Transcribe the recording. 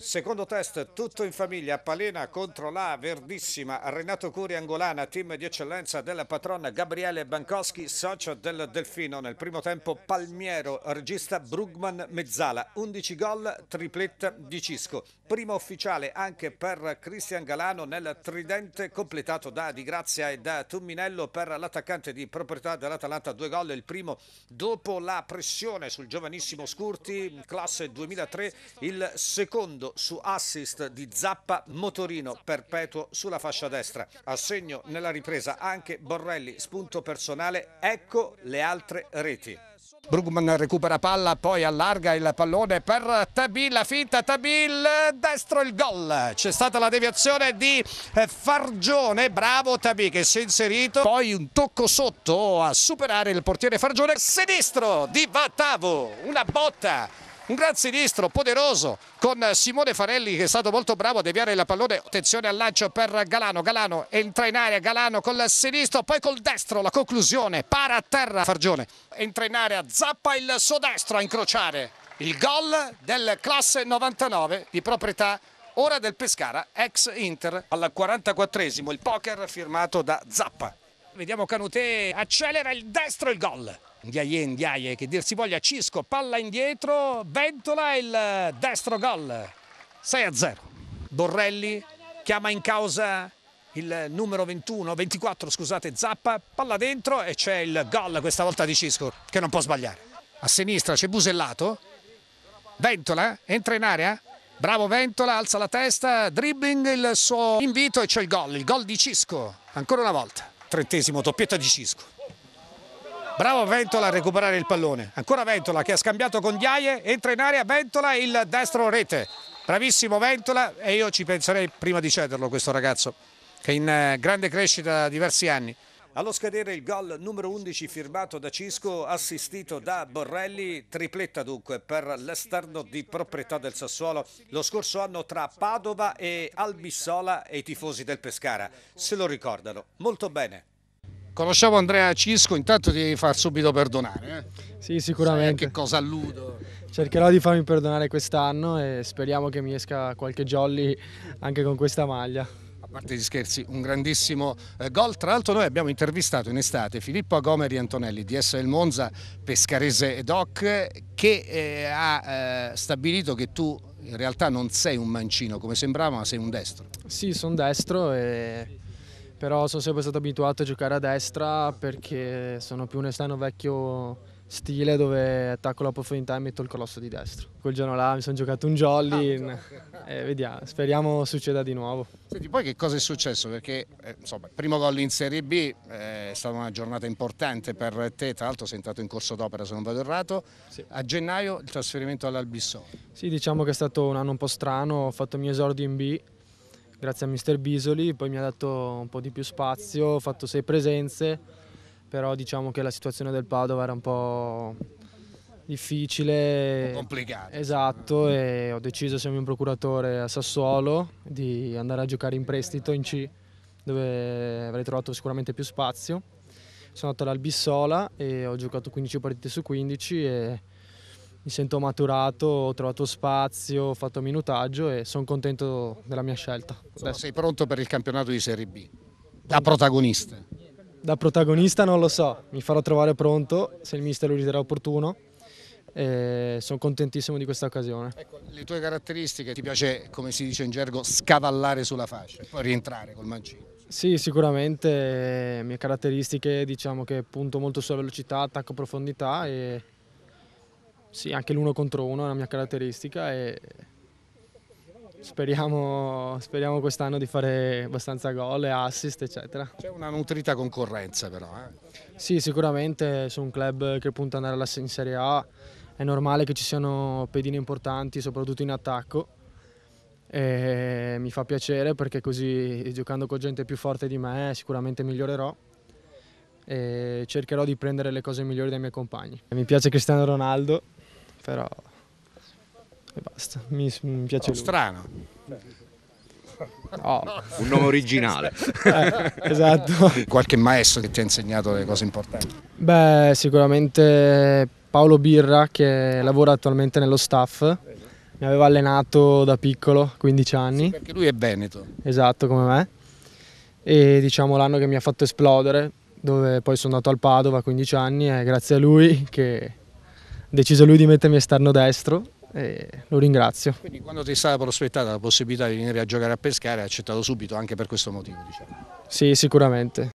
Secondo test, tutto in famiglia, Palena contro la Verdissima, Renato Curi Angolana, team di eccellenza della patrona Gabriele Bankowski, socio del Delfino. Nel primo tempo Palmiero, regista Brugman Mezzala, 11 gol, tripletta di Cisco. Prima ufficiale anche per Cristian Galano nel tridente completato da Di Grazia e da Tumminello per l'attaccante di proprietà dell'Atalanta, due gol, il primo dopo la pressione sul giovanissimo Scurti, classe 2003, il secondo Ronaldo su assist di Zappa Motorino perpetuo sulla fascia destra. A segno nella ripresa anche Borrelli, spunto personale, ecco le altre reti. Brugman recupera palla, poi allarga il pallone per Tabil, la finta Tabil, destro il gol. C'è stata la deviazione di eh, Fargione, bravo Tabil che si è inserito, poi un tocco sotto a superare il portiere Fargione, sinistro di Vatavo, una botta un gran sinistro poderoso con Simone Farelli che è stato molto bravo a deviare il pallone attenzione al lancio per Galano Galano entra in area Galano col sinistro poi col destro la conclusione para a terra Fargione entra in area zappa il suo destro a incrociare il gol del classe 99 di proprietà ora del Pescara ex Inter al 44esimo il poker firmato da Zappa vediamo Canutè accelera il destro il gol Ndiaye Ndiaye che dir si voglia Cisco, palla indietro, Ventola il destro gol 6 a 0 Borrelli chiama in causa il numero 21, 24 scusate Zappa, palla dentro e c'è il gol questa volta di Cisco che non può sbagliare a sinistra c'è Busellato Ventola entra in area Bravo Ventola, alza la testa, dribbling il suo invito e c'è il gol, il gol di Cisco, ancora una volta. Trentesimo doppietta di Cisco. Bravo Ventola a recuperare il pallone. Ancora Ventola che ha scambiato con Diaie, entra in area Ventola il destro rete. Bravissimo Ventola e io ci penserei prima di cederlo questo ragazzo che è in eh, grande crescita da diversi anni. Allo scadere il gol numero 11 firmato da Cisco, assistito da Borrelli, tripletta dunque per l'esterno di proprietà del Sassuolo lo scorso anno tra Padova e Albissola e i tifosi del Pescara. Se lo ricordano molto bene. Conosciamo Andrea Cisco, intanto ti devi far subito perdonare. Eh? Sì, sicuramente. Sai che cosa alludo? Cercherò di farmi perdonare quest'anno e speriamo che mi esca qualche jolly anche con questa maglia a parte gli scherzi, un grandissimo eh, gol. Tra l'altro noi abbiamo intervistato in estate Filippo Agomeri Antonelli di del Monza, pescarese ed che eh, ha eh, stabilito che tu in realtà non sei un mancino come sembrava, ma sei un destro. Sì, sono destro e però sono sempre stato abituato a giocare a destra perché sono più un esterno vecchio stile dove attacco la profondità e metto il colosso di destra. Quel giorno là mi sono giocato un jolly ah, e eh, vediamo, speriamo succeda di nuovo. Senti, poi che cosa è successo? Perché eh, insomma, primo gol in Serie B eh, è stata una giornata importante per te, tra l'altro sei entrato in corso d'opera se non vado errato, sì. a gennaio il trasferimento all'Albissò. Sì, diciamo che è stato un anno un po' strano, ho fatto il mio esordio in B grazie a mister Bisoli, poi mi ha dato un po' di più spazio, ho fatto sei presenze, però diciamo che la situazione del Padova era un po' difficile, complicata. Esatto, e ho deciso, essendo un procuratore a Sassuolo, di andare a giocare in prestito in C, dove avrei trovato sicuramente più spazio. Sono andato all'Albissola e ho giocato 15 partite su 15 mi sento maturato, ho trovato spazio, ho fatto minutaggio e sono contento della mia scelta. Insomma, sei pronto per il campionato di Serie B? Da protagonista? Da protagonista non lo so, mi farò trovare pronto se il mister lo riterrà opportuno. E sono contentissimo di questa occasione. Ecco, le tue caratteristiche, ti piace, come si dice in gergo, scavallare sulla fascia e poi rientrare col mancino? Sì, sicuramente, le eh, mie caratteristiche diciamo che punto molto sulla velocità, attacco profondità e sì, anche l'uno contro uno è una mia caratteristica e speriamo, speriamo quest'anno di fare abbastanza gol, e assist eccetera. C'è una nutrita concorrenza però. Eh? Sì, sicuramente su un club che punta ad andare in Serie A è normale che ci siano pedine importanti, soprattutto in attacco. E mi fa piacere perché così giocando con gente più forte di me sicuramente migliorerò e cercherò di prendere le cose migliori dai miei compagni. Mi piace Cristiano Ronaldo però e basta, mi, mi piace oh, lui. Strano. No. Oh. Un nome originale. Eh, esatto. Qualche maestro che ti ha insegnato le cose importanti? Beh, sicuramente Paolo Birra che lavora attualmente nello staff. Mi aveva allenato da piccolo, 15 anni. Sì, perché lui è veneto. Esatto, come me. E diciamo l'anno che mi ha fatto esplodere, dove poi sono andato al Padova a 15 anni, è grazie a lui che deciso lui di mettermi esterno destro e lo ringrazio. Quindi quando ti è stata prospettata la possibilità di venire a giocare a pescare hai accettato subito anche per questo motivo? Diciamo. Sì, sicuramente.